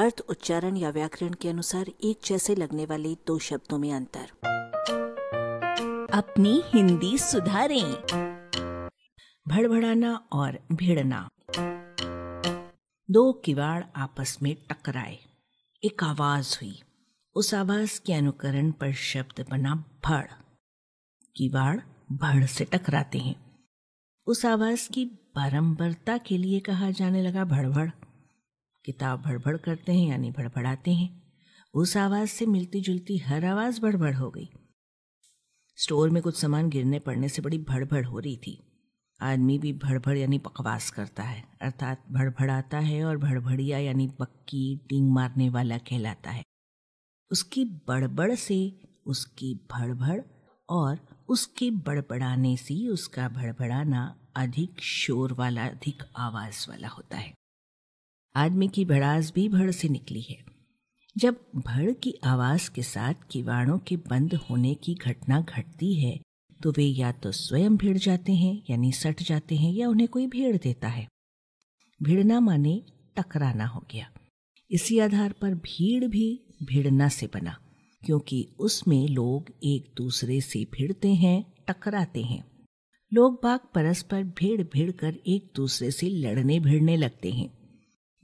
अर्थ उच्चारण या व्याकरण के अनुसार एक जैसे लगने वाले दो शब्दों में अंतर अपनी हिंदी सुधारें भड़बड़ाना और भिड़ना दो किवाड़ आपस में टकराए एक आवाज हुई उस आवाज के अनुकरण पर शब्द बना भड़ किवाड़ भड़ से टकराते हैं उस आवाज की बारंबारता के लिए कहा जाने लगा भड़बड़ किताब भड़बड़ करते हैं यानी भड़बड़ाते हैं उस आवाज़ से मिलती जुलती हर आवाज़ भड़बड़ हो गई स्टोर में कुछ सामान गिरने पड़ने से बड़ी भड़बड़ हो रही थी आदमी भी भड़बड़ यानी बकवास करता है अर्थात भड़बड़ाता है और भड़बड़िया यानी पक्की टींग मारने वाला कहलाता है उसकी बड़बड़ से उसकी भड़बड़ और उसके बड़बड़ाने से उसका भड़बड़ाना अधिक शोर वाला अधिक आवाज़ वाला होता है आदमी की भड़ास भी भड़ से निकली है जब भड़ की आवाज के साथ किवाड़ों के बंद होने की घटना घटती है तो वे या तो स्वयं भिड़ जाते हैं यानी सट जाते हैं या उन्हें कोई भेड़ देता है भिड़ना माने टकराना हो गया इसी आधार पर भीड़ भी भिड़ना से बना क्योंकि उसमें लोग एक दूसरे से भिड़ते हैं टकराते हैं लोग बाग परस्पर भिड़ भिड़ कर एक दूसरे से लड़ने भिड़ने लगते हैं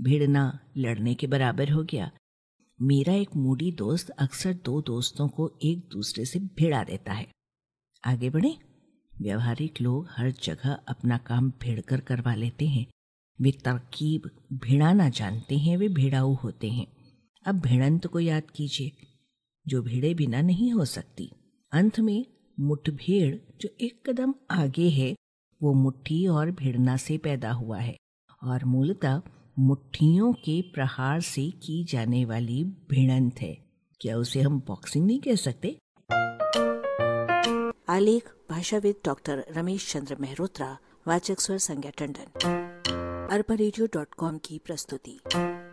भिड़ना लड़ने के बराबर हो गया मेरा एक मूडी दोस्त अक्सर दो दोस्तों को एक दूसरे से भिड़ा देता है आगे बढ़े व्यवहारिक लोग हर जगह अपना काम भिड़ कर करवा लेते हैं वे तरकीब भिड़ाना जानते हैं वे भिड़ाऊ होते हैं अब भिड़ंत को याद कीजिए जो भिड़े बिना नहीं हो सकती अंत में मुठभेड़ जो एक कदम आगे है वो मुट्ठी और भिड़ना से पैदा हुआ है और मूलतः मुट्ठियों के प्रहार से की जाने वाली भिड़ंत है क्या उसे हम बॉक्सिंग नहीं कह सकते आलेख भाषाविद डॉक्टर रमेश चंद्र मेहरोत्रा वाचक स्वर संज्ञा टंडन अरबा की प्रस्तुति